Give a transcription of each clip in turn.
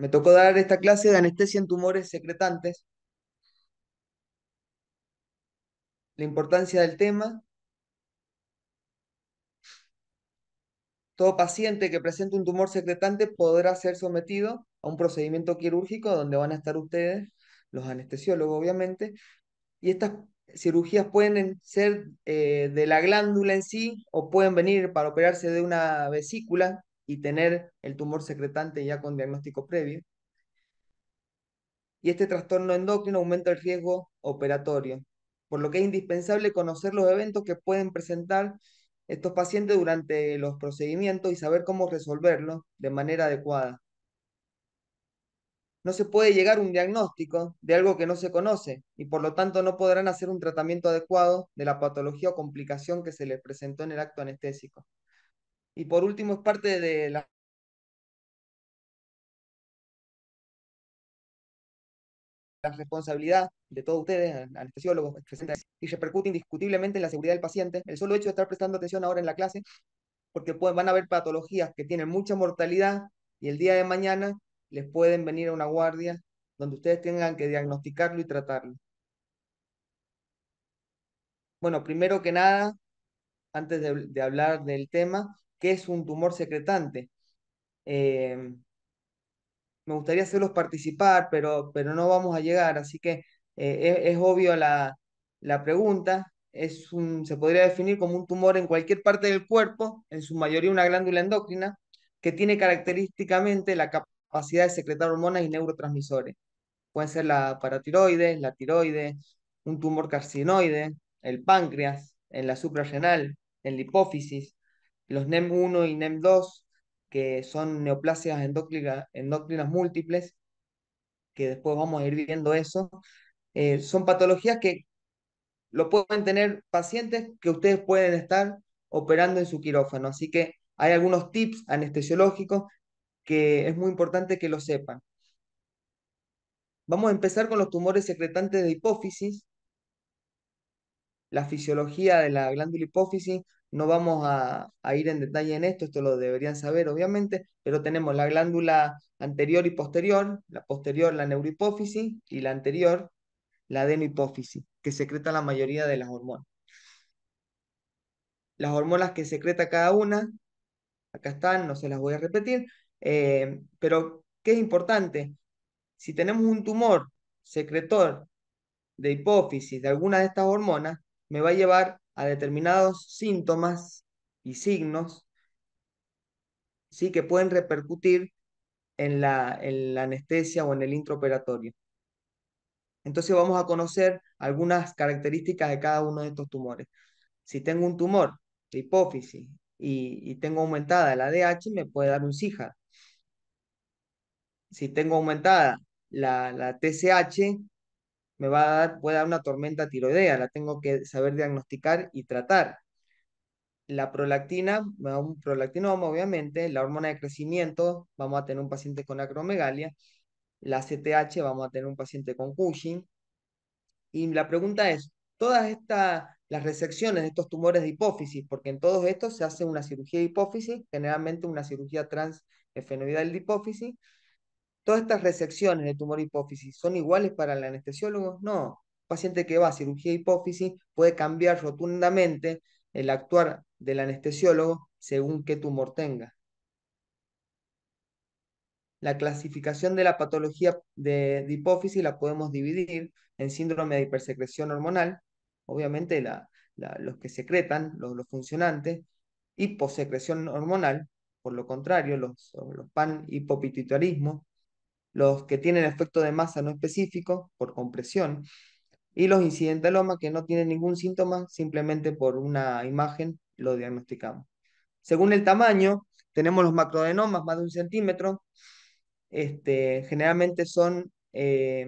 Me tocó dar esta clase de anestesia en tumores secretantes, la importancia del tema. Todo paciente que presente un tumor secretante podrá ser sometido a un procedimiento quirúrgico donde van a estar ustedes, los anestesiólogos obviamente, y estas cirugías pueden ser eh, de la glándula en sí o pueden venir para operarse de una vesícula y tener el tumor secretante ya con diagnóstico previo. Y este trastorno endocrino aumenta el riesgo operatorio, por lo que es indispensable conocer los eventos que pueden presentar estos pacientes durante los procedimientos y saber cómo resolverlos de manera adecuada. No se puede llegar a un diagnóstico de algo que no se conoce y por lo tanto no podrán hacer un tratamiento adecuado de la patología o complicación que se les presentó en el acto anestésico. Y por último, es parte de la responsabilidad de todos ustedes, anestesiólogos, y repercute indiscutiblemente en la seguridad del paciente. El solo hecho de estar prestando atención ahora en la clase, porque van a haber patologías que tienen mucha mortalidad y el día de mañana les pueden venir a una guardia donde ustedes tengan que diagnosticarlo y tratarlo. Bueno, primero que nada, antes de hablar del tema, qué es un tumor secretante. Eh, me gustaría hacerlos participar, pero, pero no vamos a llegar, así que eh, es, obvio la, pregunta. Es un, se podría definir como un tumor en cualquier parte del cuerpo, en su mayoría una glándula endocrina, que tiene característicamente la capacidad de secretar hormonas y neurotransmisores. Pueden ser la paratiroides, la tiroides, un tumor carcinoide, el páncreas, en la suprarrenal, en la hipófisis, los NEM1 y NEM2, que son neoplasias endócrinas, múltiples, que después vamos a ir viendo eso, eh, son patologías que lo pueden tener pacientes que ustedes pueden estar operando en su quirófano. Así que hay algunos tips anestesiológicos que es muy importante que lo sepan. Vamos a empezar con los tumores secretantes de hipófisis. La fisiología de la glándula hipófisis no vamos a, ir en detalle en esto, esto lo deberían saber obviamente, pero tenemos la glándula anterior y posterior, la posterior la neurohipófisis y la anterior la adenohipófisis, que secreta la mayoría de las hormonas. Las hormonas que secreta cada una, acá están, no se las voy a repetir, eh, pero ¿qué es importante? Si tenemos un tumor secretor de hipófisis de alguna de estas hormonas, me va a llevar a determinados síntomas y signos ¿sí? que pueden repercutir en la, la anestesia o en el intraoperatorio. Entonces vamos a conocer algunas características de cada uno de estos tumores. Si tengo un tumor de hipófisis y, tengo aumentada la DH, me puede dar un Sija. Si tengo aumentada la, TCH me va a dar, puede dar una tormenta tiroidea, la tengo que saber diagnosticar y tratar. La prolactina, un prolactinoma obviamente, la hormona de crecimiento, vamos a tener un paciente con acromegalia, la CTH, vamos a tener un paciente con Cushing. Y la pregunta es, todas estas, las resecciones de estos tumores de hipófisis, porque en todos estos se hace una cirugía de hipófisis, generalmente una cirugía transfenoidal de hipófisis, ¿Todas estas resecciones de tumor hipófisis son iguales para el anestesiólogo? No. el paciente que va a cirugía hipófisis puede cambiar rotundamente el actuar del anestesiólogo según qué tumor tenga. La clasificación de la patología de, hipófisis la podemos dividir en síndrome de hipersecreción hormonal, obviamente los que secretan, los, funcionantes, hiposecreción hormonal, por lo contrario, los, los pan-hipopituitarismo, los que tienen efecto de masa no específico por compresión y los incidentalomas que no tienen ningún síntoma, simplemente por una imagen lo diagnosticamos. Según el tamaño, tenemos los macroadenomas, más de un centímetro, este, generalmente son eh,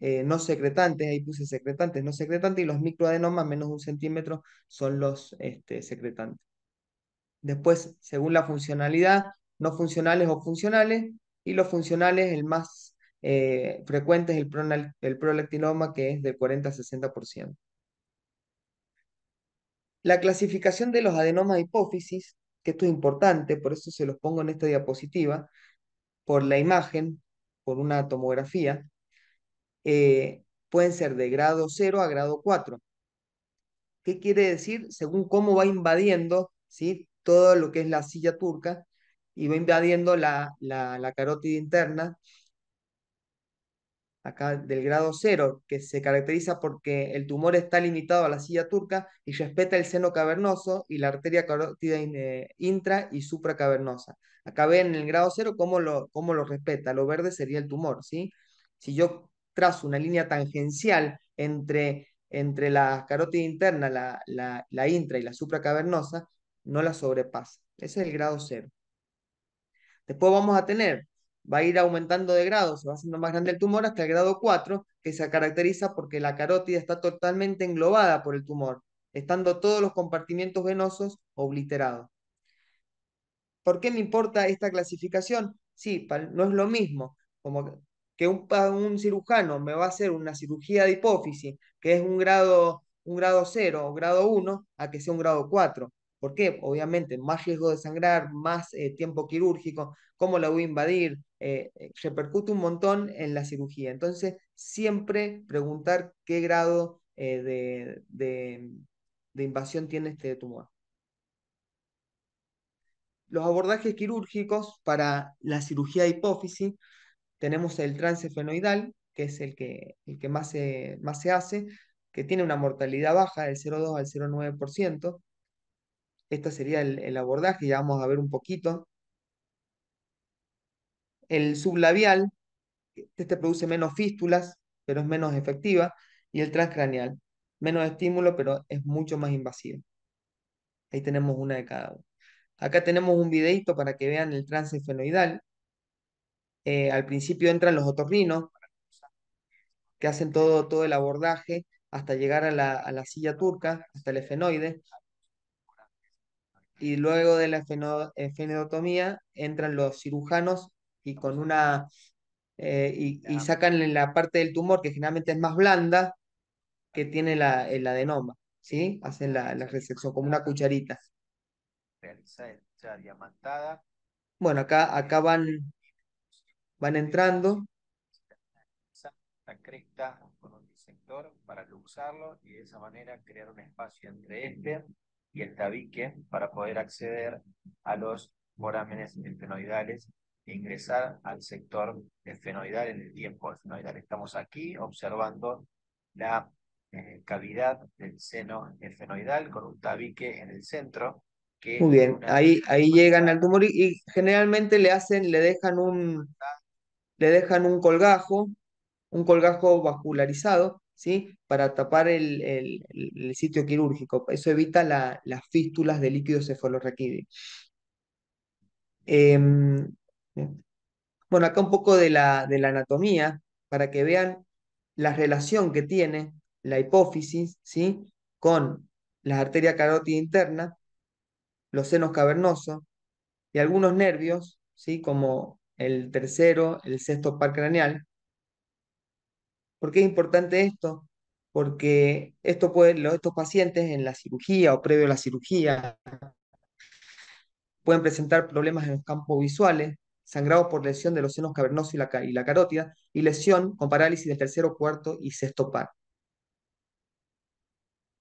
eh, no secretantes, ahí puse secretantes, no secretantes, y los microadenomas menos de un centímetro son los este, secretantes. Después, según la funcionalidad, no funcionales o funcionales, y los funcionales, el más eh, frecuente es el, prolactinoma, que es del 40 al 60%. La clasificación de los adenomas de hipófisis, que esto es importante, por eso se los pongo en esta diapositiva, por la imagen, por una tomografía, eh, pueden ser de grado 0 a grado 4. ¿Qué quiere decir? Según cómo va invadiendo ¿sí? todo lo que es la silla turca, y va invadiendo la, carótida interna, acá del grado cero, que se caracteriza porque el tumor está limitado a la silla turca y respeta el seno cavernoso y la arteria carótida eh, intra y supracavernosa. Acá ven el grado cero cómo lo, cómo lo respeta. Lo verde sería el tumor, ¿sí? Si yo trazo una línea tangencial entre, entre la carótida interna, la, intra y la supracavernosa, no la sobrepasa. Ese es el grado cero. Después vamos a tener, va a ir aumentando de grado, se va haciendo más grande el tumor hasta el grado 4, que se caracteriza porque la carótida está totalmente englobada por el tumor, estando todos los compartimientos venosos obliterados. ¿Por qué me importa esta clasificación? Sí, no es lo mismo como que un, cirujano me va a hacer una cirugía de hipófisis, que es un grado, un grado 0 o grado 1, a que sea un grado 4. ¿Por qué? Obviamente, más riesgo de sangrar, más eh, tiempo quirúrgico, cómo la voy a invadir, eh, eh, repercute un montón en la cirugía. Entonces, siempre preguntar qué grado de, invasión tiene este tumor. Los abordajes quirúrgicos para la cirugía de hipófisis, tenemos el transefenoidal, que es el que, el que más, se, más se hace, que tiene una mortalidad baja del 0,2 al 0,9%, este sería el, abordaje, ya vamos a ver un poquito. El sublabial, este produce menos fístulas, pero es menos efectiva. Y el transcraneal, menos estímulo, pero es mucho más invasivo. Ahí tenemos una de cada uno. Acá tenemos un videito para que vean el trance eh, al principio entran los otorrinos, que hacen todo, todo el abordaje hasta llegar a la, a la silla turca, hasta el efenoide, y luego de la fenedotomía eh, entran los cirujanos y con una eh, y, sacan la parte del tumor que generalmente es más blanda que tiene la, el adenoma, ¿sí? Hacen la, la resección como una cucharita. Bueno, acá, van, entrando. La cresta con un disector para luxarlo y de esa manera crear un espacio entre este y el tabique para poder acceder a los forámenes esfenoidales e ingresar al sector esfenoidal en el tiempo esfenoidal. Estamos aquí observando la eh, cavidad del seno esfenoidal con un tabique en el centro. Muy bien, ahí, ahí llegan al tumor y, generalmente le hacen, le dejan un, le dejan un colgajo, un colgajo vascularizado para tapar el, sitio quirúrgico. Eso evita las fístulas de líquido cefalorraquídeo. Em, bueno, acá un poco de la, anatomía, para que vean la relación que tiene la hipófisis, ¿sí? Con la arteria carótida interna, los senos cavernosos y algunos nervios, ¿sí? Como el tercero, el sexto par craneal, ¿Por qué es importante esto? Porque estos pacientes en la cirugía o previo a la cirugía pueden presentar problemas en los campos visuales, sangrado por lesión de los senos cavernosos y la, y la carótida, y lesión con parálisis del tercero, cuarto y sexto par.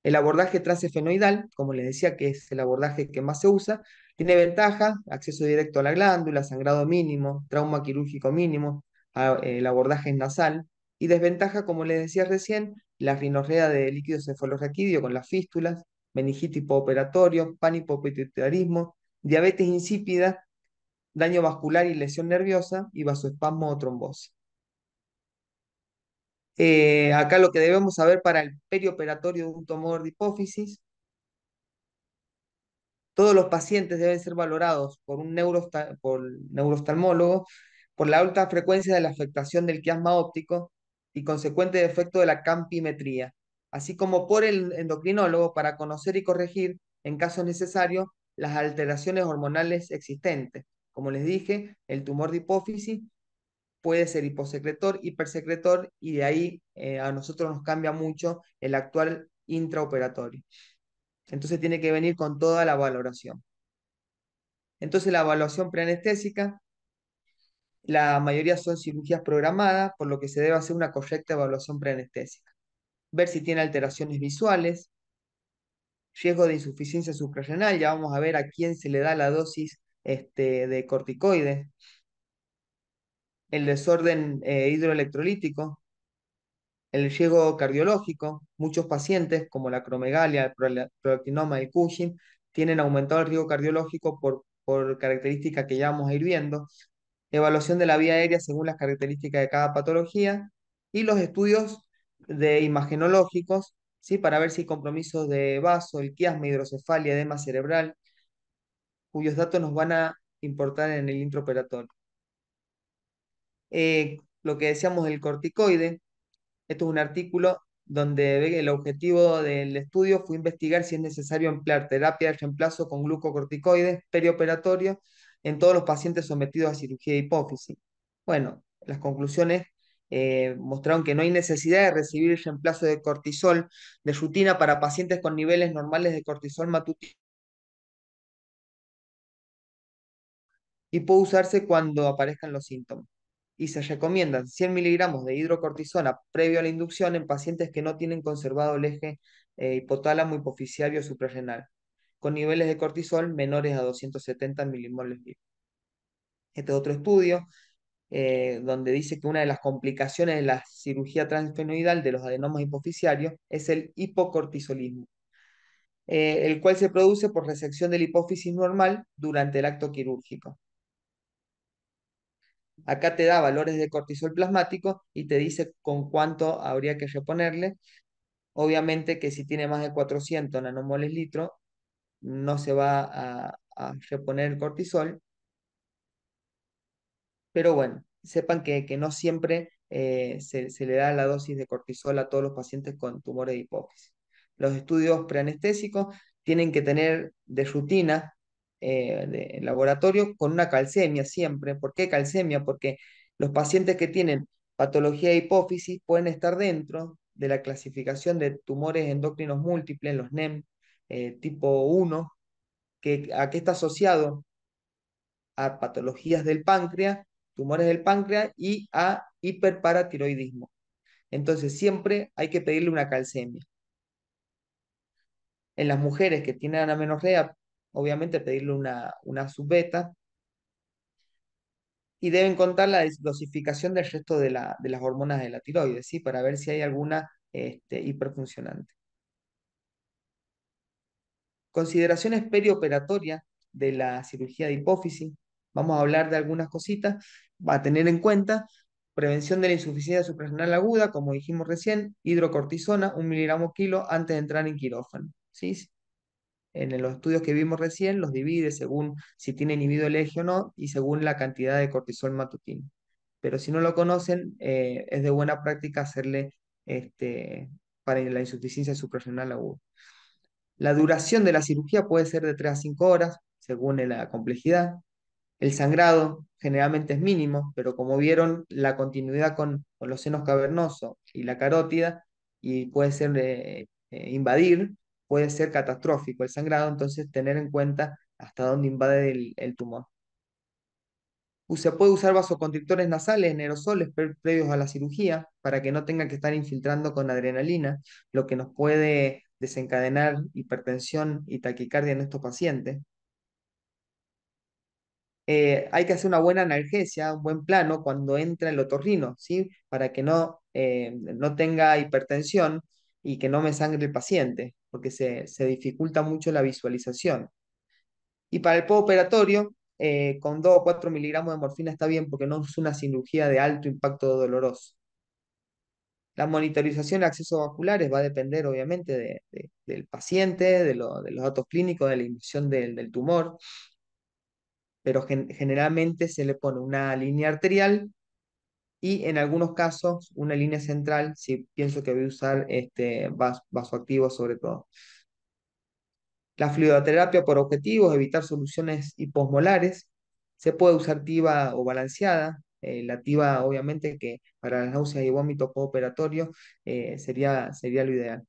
El abordaje transefenoidal, como les decía, que es el abordaje que más se usa, tiene ventaja, acceso directo a la glándula, sangrado mínimo, trauma quirúrgico mínimo, el abordaje nasal, y desventaja, como les decía recién, la rinorrea de líquido cefalorraquídeo con las fístulas, meningitis pánico panhipopituitarismo, diabetes insípida, daño vascular y lesión nerviosa y vasoespasmo o trombosis. Eh, acá lo que debemos saber para el perioperatorio de un tumor de hipófisis, todos los pacientes deben ser valorados por un neuro por por la alta frecuencia de la afectación del quiasma óptico, y consecuente efecto de la campimetría, así como por el endocrinólogo para conocer y corregir, en caso necesario, las alteraciones hormonales existentes. Como les dije, el tumor de hipófisis puede ser hiposecretor, hipersecretor, y de ahí eh, a nosotros nos cambia mucho el actual intraoperatorio. Entonces tiene que venir con toda la valoración. Entonces la evaluación preanestésica la mayoría son cirugías programadas, por lo que se debe hacer una correcta evaluación preanestésica. Ver si tiene alteraciones visuales, riesgo de insuficiencia suprarrenal, ya vamos a ver a quién se le da la dosis este, de corticoides, el desorden eh, hidroelectrolítico, el riesgo cardiológico. Muchos pacientes, como la cromegalia, el y el Cushing, tienen aumentado el riesgo cardiológico por, por características que ya vamos a ir viendo evaluación de la vía aérea según las características de cada patología y los estudios de imagenológicos, ¿sí? para ver si hay compromisos de vaso, el quiasma, hidrocefalia, edema cerebral, cuyos datos nos van a importar en el intraoperatorio. Eh, lo que decíamos del corticoide, esto es un artículo donde el objetivo del estudio fue investigar si es necesario emplear terapia de reemplazo con glucocorticoides perioperatorio en todos los pacientes sometidos a cirugía de hipófisis. Bueno, las conclusiones eh, mostraron que no hay necesidad de recibir el reemplazo de cortisol de rutina para pacientes con niveles normales de cortisol matutino. Y puede usarse cuando aparezcan los síntomas. Y se recomiendan 100 miligramos de hidrocortisona previo a la inducción en pacientes que no tienen conservado el eje eh, hipotálamo, hipotálamo o suprarrenal con niveles de cortisol menores a 270 milimoles litros. Este es otro estudio eh, donde dice que una de las complicaciones de la cirugía transfenoidal de los adenomas hipoficiarios es el hipocortisolismo, eh, el cual se produce por resección de hipófisis normal durante el acto quirúrgico. Acá te da valores de cortisol plasmático y te dice con cuánto habría que reponerle. Obviamente que si tiene más de 400 nanomoles litro, no se va a, reponer el cortisol. Pero bueno, sepan que, que no siempre eh, se, le da la dosis de cortisol a todos los pacientes con tumores de hipófisis. Los estudios preanestésicos tienen que tener de rutina eh, de laboratorio con una calcemia siempre. ¿Por qué calcemia? Porque los pacientes que tienen patología de hipófisis pueden estar dentro de la clasificación de tumores endocrinos múltiples, los NEM, eh, tipo 1, que, a está asociado a patologías del páncreas, tumores del páncreas y a hiperparatiroidismo. Entonces siempre hay que pedirle una calcemia. En las mujeres que tienen amenorrea, obviamente pedirle una, una subbeta y deben contar la dosificación del resto de, la, de, las hormonas de la tiroides, ¿sí? para ver si hay alguna este, hiperfuncionante. Consideraciones perioperatorias de la cirugía de hipófisis. Vamos a hablar de algunas cositas Va a tener en cuenta. Prevención de la insuficiencia suprarrenal aguda, como dijimos recién, hidrocortisona, un miligramo kilo antes de entrar en quirófano. ¿sí? En los estudios que vimos recién los divide según si tiene inhibido el eje o no y según la cantidad de cortisol matutino. Pero si no lo conocen, eh, es de buena práctica hacerle este, para la insuficiencia suprarrenal aguda. La duración de la cirugía puede ser de 3 a 5 horas, según la complejidad. El sangrado generalmente es mínimo, pero como vieron, la continuidad con, los senos cavernosos y la carótida y puede ser eh, eh, invadir, puede ser catastrófico el sangrado, entonces tener en cuenta hasta dónde invade el, tumor. Se puede usar vasoconstrictores nasales en aerosoles previos a la cirugía para que no tenga que estar infiltrando con adrenalina, lo que nos puede desencadenar hipertensión y taquicardia en estos pacientes. Eh, hay que hacer una buena analgesia, un buen plano cuando entra el otorrino, ¿sí? Para que no, eh, no tenga hipertensión y que no me sangre el paciente, porque se, dificulta mucho la visualización. Y para el postoperatorio, eh, con 2 o 4 miligramos de morfina está bien porque no es una cirugía de alto impacto doloroso. La monitorización de acceso vasculares va a depender obviamente del paciente, de, los datos clínicos, de la inmisión del, tumor, pero generalmente se le pone una línea arterial y en algunos casos una línea central, si pienso que voy a usar este vasoactivo sobre todo. La fluidoterapia por objetivos, evitar soluciones hiposmolares, se puede usar tiva o balanceada, eh, la lativa, obviamente, que para las náuseas y vómitos cooperatorios eh, sería, sería lo ideal.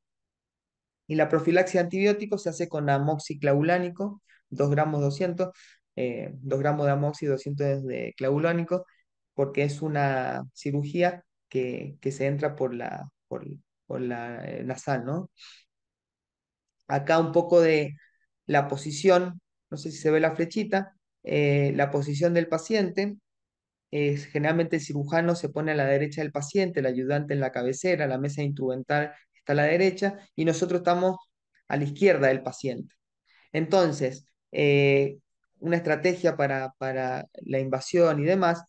Y la profilaxia antibiótico antibióticos se hace con amoxiclaulánico, 2 gramos 200, eh, gramos de amoxi 200 de clavulánico, porque es una cirugía que, que se entra por la, por, la eh, nasal, ¿no? Acá un poco de la posición, no sé si se ve la flechita, la posición del paciente, generalmente el cirujano se pone a la derecha del paciente, el ayudante en la cabecera, la mesa instrumental está a la derecha y nosotros estamos a la izquierda del paciente. Entonces, eh, una estrategia para, para, la invasión y demás,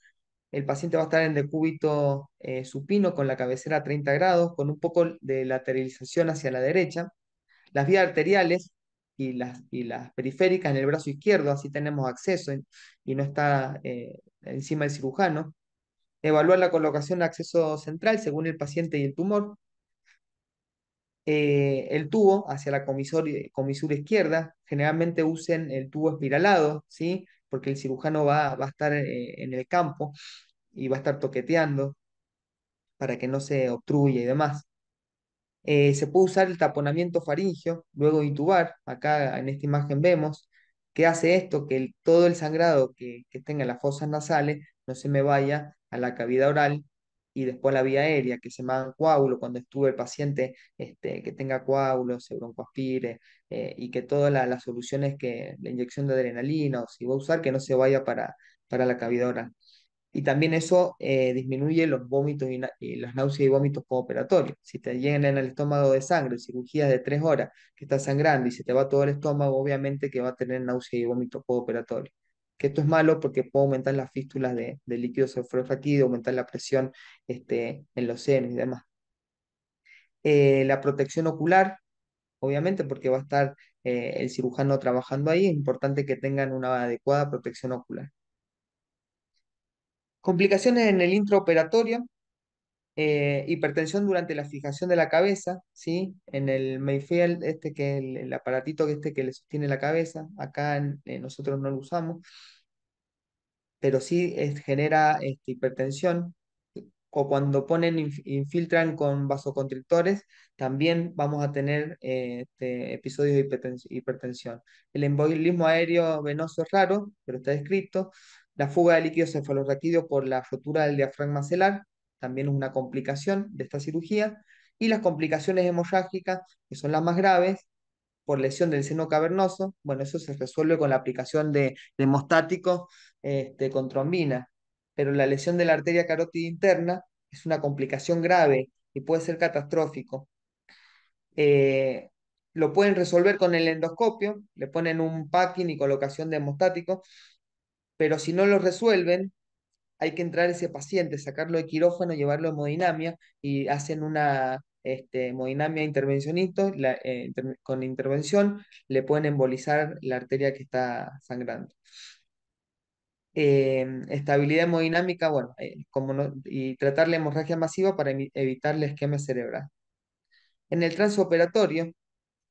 el paciente va a estar en decúbito eh, supino con la cabecera a 30 grados, con un poco de lateralización hacia la derecha. Las vías arteriales y las, y las periféricas en el brazo izquierdo, así tenemos acceso y no está eh, encima del cirujano. Evaluar la colocación de acceso central según el paciente y el tumor. Eh, el tubo hacia la eh, comisura izquierda, generalmente usen el tubo espiralado, ¿sí? porque el cirujano va, a estar en el campo y va a estar toqueteando para que no se obstruya y demás. Eh, se puede usar el taponamiento faringio, luego intubar, acá en esta imagen vemos, que hace esto, que todo el sangrado que, tenga las fosas nasales no se me vaya a la cavidad oral y después la vía aérea, que se me coágulo cuando estuve el paciente este, que tenga coágulos, se broncoaspire, eh, y que todas las soluciones que la inyección de adrenalina o si va a usar, que no se vaya para, para la cavidad oral y también eso eh, disminuye los vómitos y, las náuseas y vómitos cooperatorios. Si te llegan en el estómago de sangre, cirugías de tres horas que está sangrando y se te va todo el estómago, obviamente que va a tener náuseas y vómitos cooperatorios. Que esto es malo porque puede aumentar las fístulas de, líquido cefalorraquídeo, aumentar la presión este, en los senos y demás. Eh, la protección ocular, obviamente, porque va a estar eh, el cirujano trabajando ahí, es importante que tengan una adecuada protección ocular. Complicaciones en el intraoperatorio, eh, hipertensión durante la fijación de la cabeza, ¿sí? En el Mayfield, este que el, aparatito que este que le sostiene la cabeza, acá eh, nosotros no lo usamos, pero sí genera este, hipertensión. O cuando ponen, infiltran con vasoconstrictores, también vamos a tener este, episodios de hipertensión. El embolismo aéreo venoso es raro, pero está descrito. La fuga de líquido cefalorraquídeo por la rotura del diafragma celar también es una complicación de esta cirugía. Y las complicaciones hemorrágicas, que son las más graves, por lesión del seno cavernoso, bueno, eso se resuelve con la aplicación de, hemostáticos este, con trombina. Pero la lesión de la arteria carótida interna es una complicación grave y puede ser catastrófico. Eh, lo pueden resolver con el endoscopio, le ponen un packing y colocación de hemostático, pero si no lo resuelven, hay que entrar ese paciente, sacarlo de quirófano, llevarlo a hemodinamia y hacen una este, hemodinamia intervencionista eh, con intervención, le pueden embolizar la arteria que está sangrando. Em, estabilidad hemodinámica, bueno, eh, como y tratar la hemorragia masiva para evitar el esquema cerebral. En el transoperatorio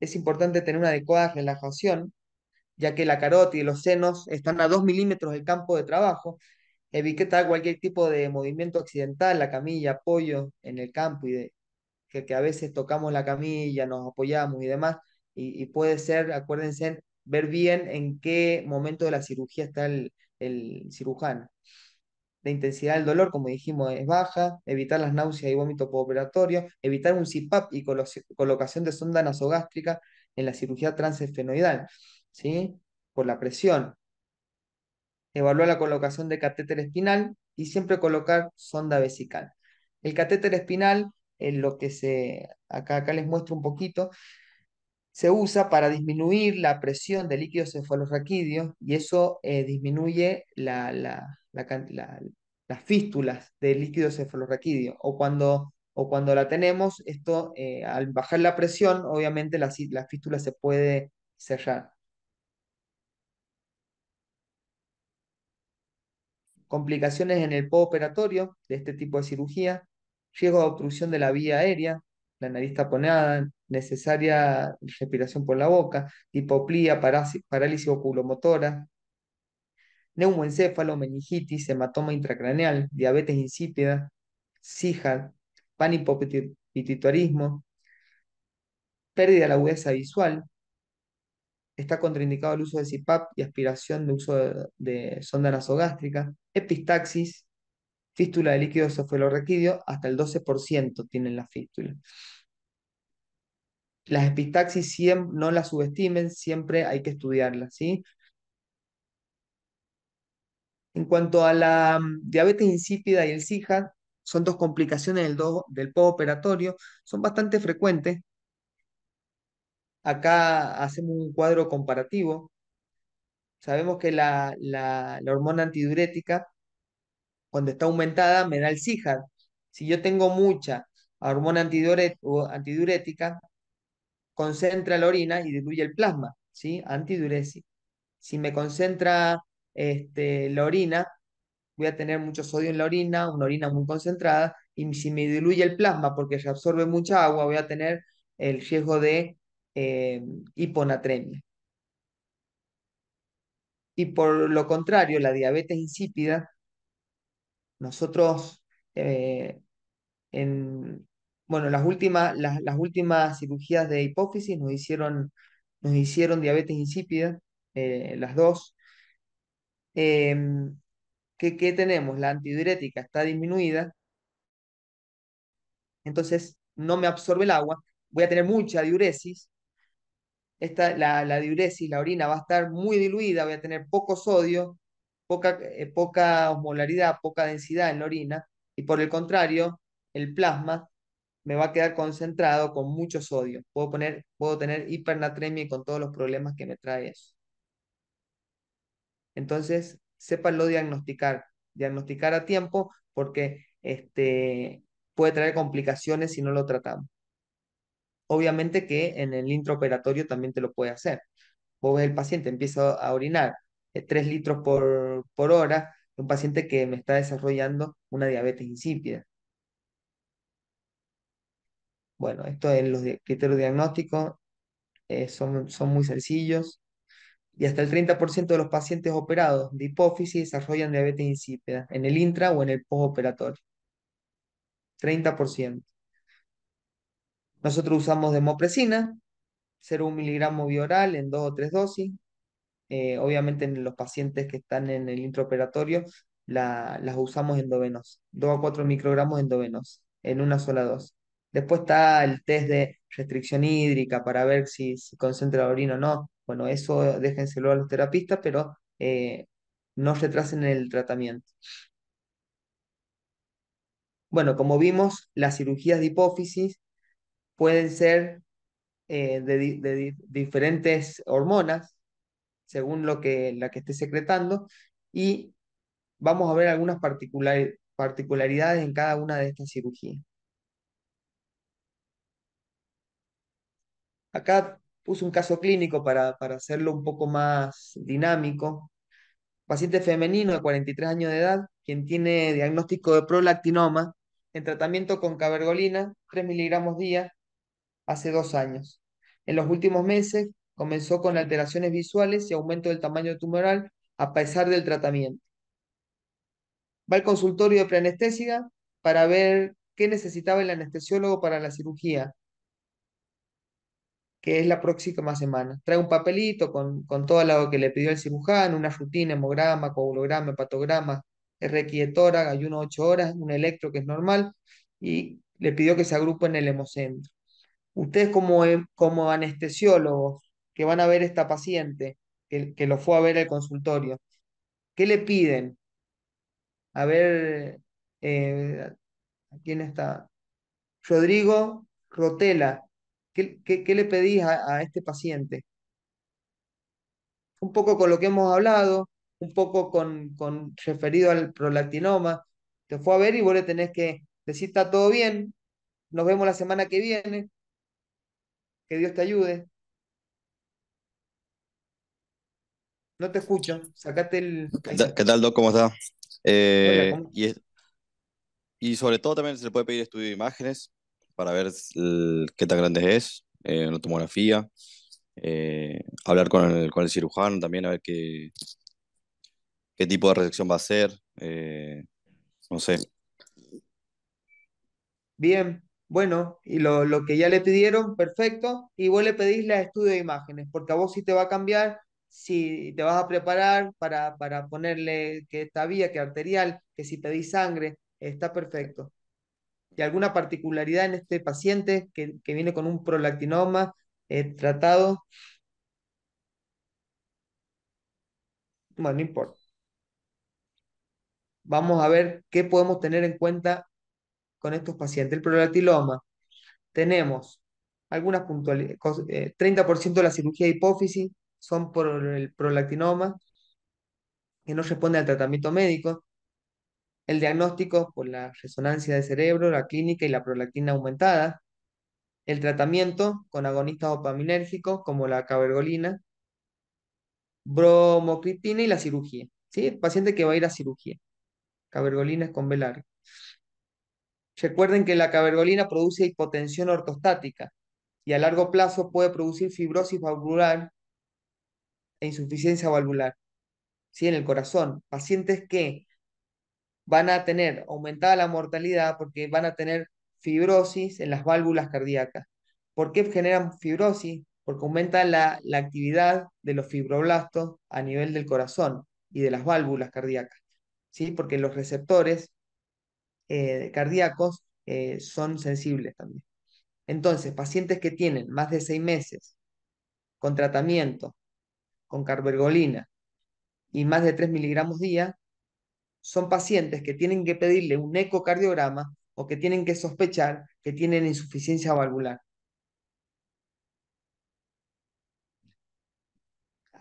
es importante tener una adecuada relajación ya que la carota y los senos están a 2 milímetros del campo de trabajo. Evita cualquier tipo de movimiento accidental, la camilla, apoyo en el campo y que, a veces tocamos la camilla, nos apoyamos y demás. Y, puede ser, acuérdense, ver bien en qué momento de la cirugía está el, cirujano. La intensidad del dolor, como dijimos, es baja, evitar las náuseas y vómitos postoperatorio, evitar un CPAP y colocación de sonda nasogástrica en la cirugía transesfenoidal. ¿sí? por la presión. Evalúa la colocación de catéter espinal y siempre colocar sonda vesical. El catéter espinal, en lo que se, acá, les muestro un poquito, se usa para disminuir la presión del líquido cefalorraquídeo y eso eh, disminuye las fístulas del líquido cefalorraquídeo. O cuando, o cuando la tenemos, esto eh, al bajar la presión, obviamente la, fístula se puede cerrar. complicaciones en el postoperatorio de este tipo de cirugía, riesgo de obstrucción de la vía aérea, la nariz taponada, necesaria respiración por la boca, hipoplía, parálisis oculomotora, neumoencéfalo, meningitis, hematoma intracraneal, diabetes insípida, sija, panhipopituitarismo, pérdida de la agudeza visual, Está contraindicado el uso de CIPAP y aspiración de uso de, sonda nasogástrica. Epistaxis, fístula de líquido cefalorraquídeo, hasta el 12% tienen la fístula. Las epistaxis no las subestimen, siempre hay que estudiarlas, ¿sí? En cuanto a la mm, diabetes insípida y el SIHA, son dos complicaciones del, do, del son bastante frecuentes, Acá hacemos un cuadro comparativo. Sabemos que la, hormona antidiurética, cuando está aumentada, me da el CIHAD. Si yo tengo mucha hormona antidiurética, concentra la orina y diluye el plasma, ¿sí? Si me concentra este, la orina, voy a tener mucho sodio en la orina, una orina muy concentrada, y si me diluye el plasma porque se absorbe mucha agua, voy a tener el riesgo de eh, hiponatremia. Y por lo contrario, la diabetes insípida, nosotros eh, en, bueno, las últimas, las, últimas cirugías de hipófisis nos hicieron, nos hicieron diabetes insípida, eh, las dos. Eh, ¿qué, tenemos? La antidiurética está disminuida, entonces no me absorbe el agua, voy a tener mucha diuresis esta, la, la, diuresis, la orina va a estar muy diluida, voy a tener poco sodio, poca, eh, poca osmolaridad, poca densidad en la orina, y por el contrario, el plasma me va a quedar concentrado con mucho sodio. Puedo, poner, puedo tener hipernatremia y con todos los problemas que me trae eso. Entonces, sépanlo diagnosticar, diagnosticar a tiempo porque este, puede traer complicaciones si no lo tratamos. Obviamente que en el intraoperatorio también te lo puede hacer. Vos el paciente, empieza a orinar 3 eh, litros por, por hora, un paciente que me está desarrollando una diabetes insípida. Bueno, esto en los criterios diagnósticos eh, son, son muy sencillos. Y hasta el 30% de los pacientes operados de hipófisis desarrollan diabetes insípida en el intra o en el postoperatorio. 30%. Nosotros usamos demopresina, 0,1 miligramo bioral en dos o tres dosis. Eh, obviamente en los pacientes que están en el intraoperatorio las usamos endovenos, 2 a 4 microgramos endovenos, en una sola dosis. Después está el test de restricción hídrica para ver si se concentra la orina o no. Bueno, eso déjenselo a los terapistas, pero eh, no retrasen el tratamiento. Bueno, como vimos, las cirugías de hipófisis pueden ser eh, de, diferentes hormonas, según lo que, la que esté secretando, y vamos a ver algunas particularidades en cada una de estas cirugías. Acá puse un caso clínico para, para hacerlo un poco más dinámico. Paciente femenino de 43 años de edad, quien tiene diagnóstico de prolactinoma, en tratamiento con cabergolina, 3 miligramos día, hace dos años. En los últimos meses comenzó con alteraciones visuales y aumento del tamaño tumoral a pesar del tratamiento. Va al consultorio de preanestésica para ver qué necesitaba el anestesiólogo para la cirugía, que es la próxima semana. Trae un papelito con, todo lo que le pidió el cirujano, una rutina, hemograma, coagulograma, hepatograma, R ayuno 8 horas, un electro que es normal, y le pidió que se agrupe en el hemocentro. Ustedes como, em, como anestesiólogos que van a ver esta paciente, que, que lo fue a ver al consultorio, ¿qué le piden? A ver, eh, ¿quién está? Rodrigo Rotela, ¿qué, le pedís a, este paciente? Un poco con lo que hemos hablado, un poco con, con, referido al prolactinoma. Te fue a ver y vos le tenés que decir, está todo bien, nos vemos la semana que viene, Dios te ayude. No te escucho. Sacate el. ¿Qué tal, Doc? ¿Cómo está? Eh, y, y, sobre todo también se le puede pedir estudio de imágenes para ver qué tan grande es, en eh, tomografía. Eh, hablar con el, cirujano también, a ver qué, qué tipo de resección va a ser. no sé. Bien, bueno, y lo, que ya le pidieron, perfecto. Y vos le pedís la estudio de imágenes, porque a vos sí te va a cambiar, si te vas a preparar para, para ponerle que esta vía, que arterial, que si pedís sangre, está perfecto. Y alguna particularidad en este paciente que, viene con un prolactinoma eh, tratado. Bueno, no importa. Vamos a ver qué podemos tener en cuenta con estos pacientes. El prolactiloma, tenemos algunas puntualidades 30% eh, de la cirugía de hipófisis son por el prolactinoma, que no responde al tratamiento médico. El diagnóstico por la resonancia de cerebro, la clínica y la prolactina aumentada. El tratamiento con agonistas dopaminérgicos como la cabergolina, bromocriptina y la cirugía. ¿sí? Paciente que va a ir a cirugía. Cabergolina es con velar. Recuerden que la cabergolina produce hipotensión ortostática y a largo plazo puede producir fibrosis valvular e insuficiencia valvular. ¿Sí? En el corazón, pacientes que van a tener aumentada la mortalidad porque van a tener fibrosis en las válvulas cardíacas. ¿Por qué generan fibrosis? Porque aumenta la, actividad de los fibroblastos a nivel del corazón y de las válvulas cardíacas. ¿Sí? Porque los receptores eh, cardíacos eh, son sensibles también. Entonces, pacientes que tienen más de seis meses con tratamiento, con carbergolina y más de 3 miligramos día, son pacientes que tienen que pedirle un ecocardiograma o que tienen que sospechar que tienen insuficiencia valvular.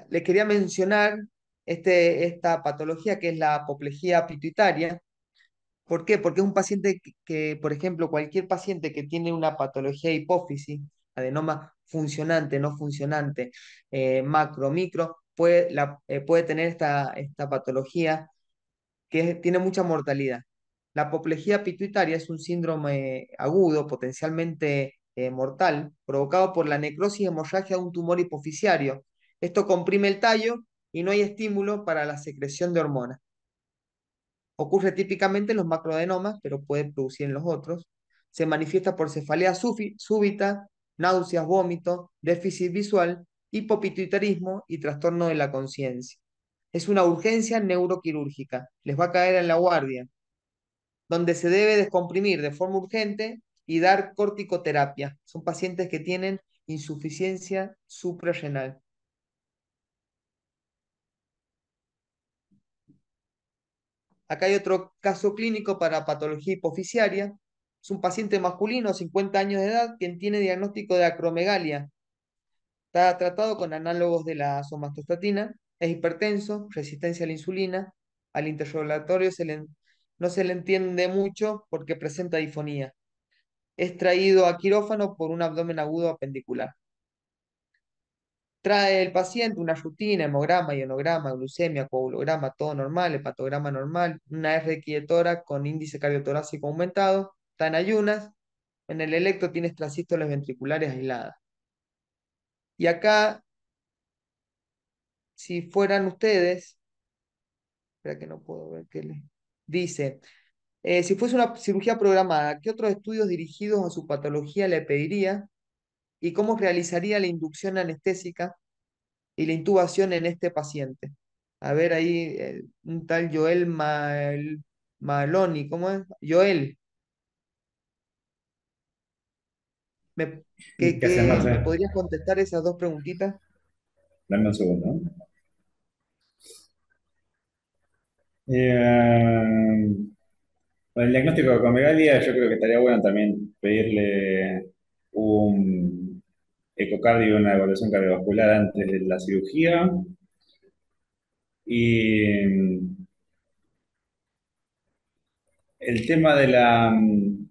Les quería mencionar este, esta patología que es la apoplejía pituitaria, ¿Por qué? Porque es un paciente que, por ejemplo, cualquier paciente que tiene una patología de hipófisis, adenoma funcionante, no funcionante, eh, macro, micro, puede, eh, tener esta, patología que tiene mucha mortalidad. La apoplejía pituitaria es un síndrome agudo, potencialmente eh, mortal, provocado por la necrosis y hemorragia de un tumor hipoficiario. Esto comprime el tallo y no hay estímulo para la secreción de hormonas. Ocurre típicamente en los macroadenomas, pero puede producir en los otros. Se manifiesta por cefalea súbita, náuseas, vómito, déficit visual, hipopituitarismo y trastorno de la conciencia. Es una urgencia neuroquirúrgica. Les va a caer en la guardia, donde se debe descomprimir de forma urgente y dar corticoterapia. Son pacientes que tienen insuficiencia suprarrenal. Acá hay otro caso clínico para patología hipoficiaria. Es un paciente masculino, 50 años de edad, quien tiene diagnóstico de acromegalia. Está tratado con análogos de la somatostatina. Es hipertenso, resistencia a la insulina. Al interrogatorio no se le entiende mucho porque presenta difonía. Es traído a quirófano por un abdomen agudo apendicular. Trae el paciente una rutina, hemograma, ionograma, glucemia, coagulograma, todo normal, hepatograma normal, una r quietora con índice cardiotorácico aumentado, está en ayunas. En el electro tienes trasístoles ventriculares aisladas. Y acá, si fueran ustedes, espera que no puedo ver qué le dice. Eh, si fuese una cirugía programada, ¿qué otros estudios dirigidos a su patología le pediría? y cómo realizaría la inducción anestésica y la intubación en este paciente. A ver, ahí eh, un tal Joel Mal Maloni, ¿cómo es? Joel. ¿Me, podrías contestar esas dos preguntitas? Dame un segundo. Eh, el diagnóstico de día yo creo que estaría bueno también pedirle un ecocardio, una evaluación cardiovascular antes de la cirugía. Y mm, el tema de la, mm,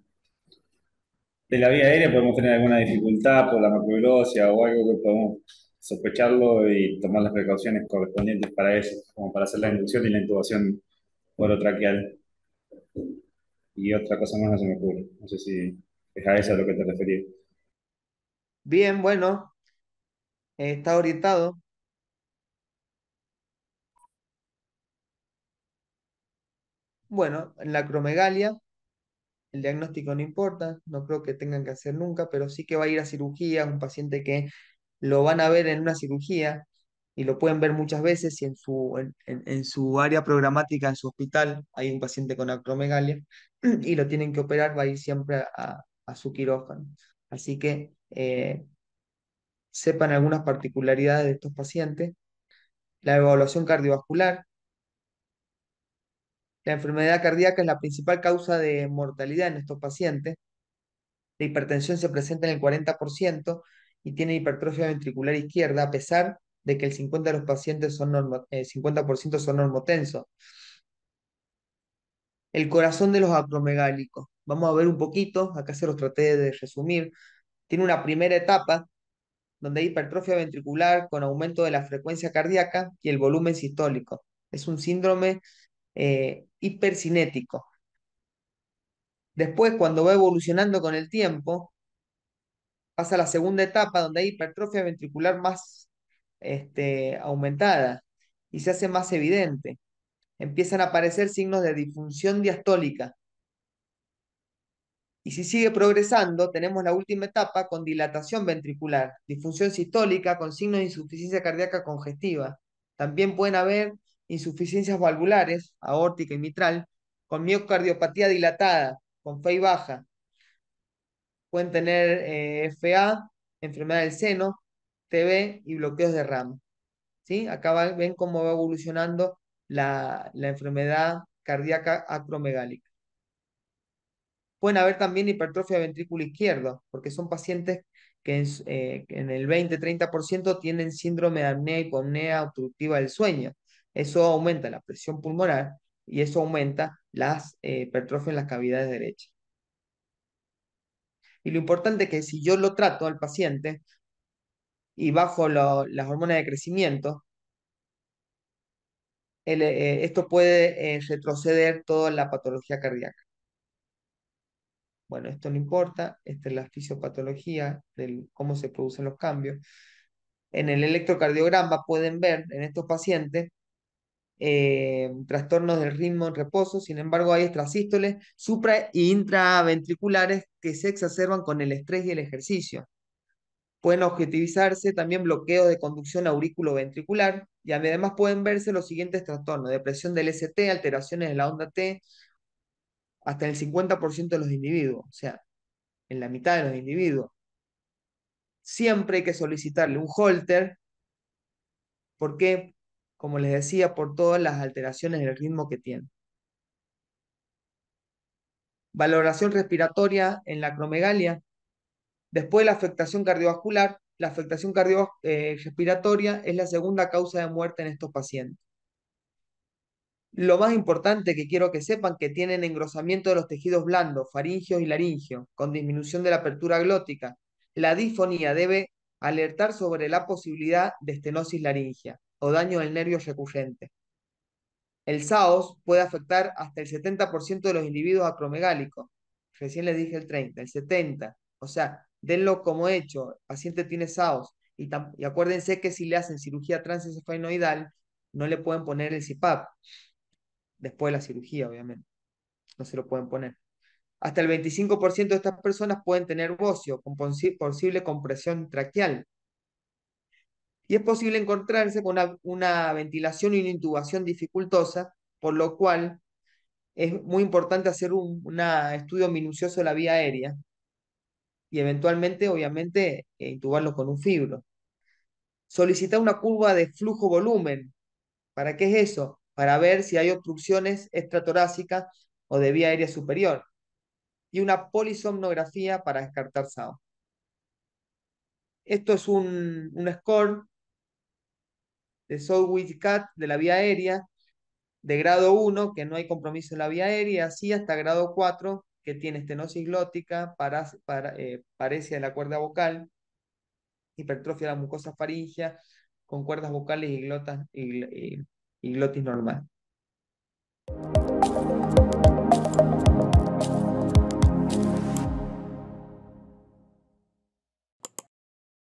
de la vía aérea, podemos tener alguna dificultad por la maculosis o algo que podemos sospecharlo y tomar las precauciones correspondientes para eso, como para hacer la inducción y la intubación orotraqueal. Y otra cosa más no se me ocurre. No sé si es a eso a lo que te referí Bien, bueno, está orientado. Bueno, en la acromegalia, el diagnóstico no importa, no creo que tengan que hacer nunca, pero sí que va a ir a cirugía, un paciente que lo van a ver en una cirugía y lo pueden ver muchas veces y en su, en, su área programática, en su hospital, hay un paciente con acromegalia y lo tienen que operar, va a ir siempre a, a su quirófano. Así que eh, sepan algunas particularidades de estos pacientes, la evaluación cardiovascular. La enfermedad cardíaca es la principal causa de mortalidad en estos pacientes. La hipertensión se presenta en el 40% y tiene hipertrofia ventricular izquierda, a pesar de que el 50% de los pacientes son, 50 eh, son normotensos. El corazón de los acromegálicos. Vamos a ver un poquito, acá se los traté de resumir, tiene una primera etapa donde hay hipertrofia ventricular con aumento de la frecuencia cardíaca y el volumen sistólico. Es un síndrome eh, hipercinético. Después, cuando va evolucionando con el tiempo, pasa a la segunda etapa donde hay hipertrofia ventricular más este, aumentada y se hace más evidente. Empiezan a aparecer signos de disfunción diastólica, y si sigue progresando, tenemos la última etapa con dilatación ventricular, disfunción sistólica con signos de insuficiencia cardíaca congestiva. También pueden haber insuficiencias valvulares, aórtica y mitral, con miocardiopatía dilatada, con fe y baja. Pueden tener eh, FA, enfermedad del seno, TB y bloqueos de rama. ¿Sí? Acá ven cómo va evolucionando la enfermedad cardíaca acromegálica. Pueden haber también hipertrofia ventrículo izquierdo, porque son pacientes que en, eh, el 20-30% tienen síndrome de apnea, apnea obstructiva del sueño. Eso aumenta la presión pulmonar y eso aumenta las eh, hipertrofia en las cavidades derechas. Y lo importante es que si yo lo trato al paciente y bajo las hormonas de crecimiento, eh, esto puede eh, retroceder toda la patología cardíaca. Bueno, esto no importa, esta es la fisiopatología de cómo se producen los cambios. En el electrocardiograma pueden ver en estos pacientes eh, trastornos del ritmo en reposo, sin embargo hay extrasístoles supra e intraventriculares que se exacerban con el estrés y el ejercicio. Pueden objetivizarse también bloqueos de conducción auriculoventricular y además pueden verse los siguientes trastornos, depresión del ST, alteraciones de la onda T, hasta el 50% de los individuos, o sea, en la mitad de los individuos. Siempre hay que solicitarle un holter, porque, como les decía, por todas las alteraciones del ritmo que tiene. Valoración respiratoria en la cromegalia. Después de la afectación cardiovascular, la afectación eh, respiratoria es la segunda causa de muerte en estos pacientes. Lo más importante que quiero que sepan que tienen engrosamiento de los tejidos blandos, faringios y laringios, con disminución de la apertura glótica. La disfonía debe alertar sobre la posibilidad de estenosis laringia o daño del nervio recurrente. El SAOS puede afectar hasta el 70% de los individuos acromegálicos. Recién les dije el 30, el 70. O sea, denlo como hecho. El paciente tiene SAOS. Y, acuérdense que si le hacen cirugía transesfenoidal, no le pueden poner el CIPAP después de la cirugía, obviamente. No se lo pueden poner. Hasta el 25% de estas personas pueden tener bocio con posible compresión traqueal. Y es posible encontrarse con una, ventilación y una intubación dificultosa, por lo cual es muy importante hacer un estudio minucioso de la vía aérea y eventualmente, obviamente, eh, intubarlo con un fibro. Solicitar una curva de flujo-volumen. ¿Para qué es eso? para ver si hay obstrucciones extratorácicas o de vía aérea superior, y una polisomnografía para descartar SAO. Esto es un, score de Soul Cat de la vía aérea, de grado 1, que no hay compromiso en la vía aérea, así hasta grado 4, que tiene estenosis glótica, para, para de eh, la cuerda vocal, hipertrofia de la mucosa faringia, con cuerdas vocales y glotas, y glotis normal.